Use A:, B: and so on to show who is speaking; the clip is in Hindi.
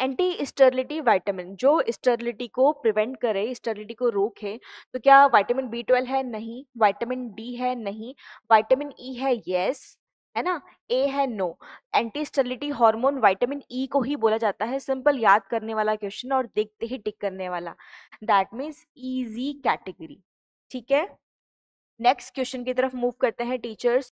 A: एंटी स्टर्लिटी वाइटामिन जो स्टर्लिटी को प्रिवेंट करे स्टर्लिटी को रोके तो क्या वाइटामिन बी ट्वेल्व है नहीं वाइटामिन डी है नहीं वाइटामिन ई e है यस है ना ए है no anti sterility hormone vitamin E को ही बोला जाता है सिंपल याद करने वाला क्वेश्चन और देखते ही टिक करने वाला दैट मीन्स ईजी कैटेगरी ठीक है नेक्स्ट क्वेश्चन की तरफ मूव करते हैं टीचर्स